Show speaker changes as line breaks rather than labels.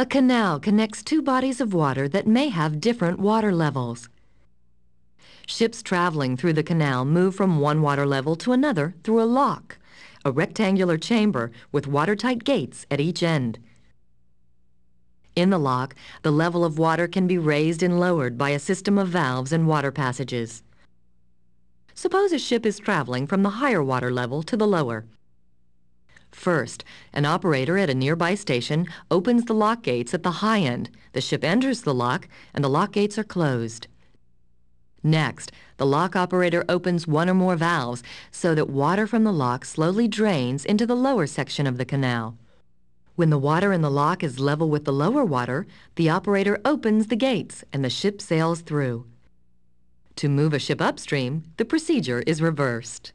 A canal connects two bodies of water that may have different water levels. Ships traveling through the canal move from one water level to another through a lock, a rectangular chamber with watertight gates at each end. In the lock, the level of water can be raised and lowered by a system of valves and water passages. Suppose a ship is traveling from the higher water level to the lower. First, an operator at a nearby station opens the lock gates at the high end. The ship enters the lock, and the lock gates are closed. Next, the lock operator opens one or more valves so that water from the lock slowly drains into the lower section of the canal. When the water in the lock is level with the lower water, the operator opens the gates and the ship sails through. To move a ship upstream, the procedure is reversed.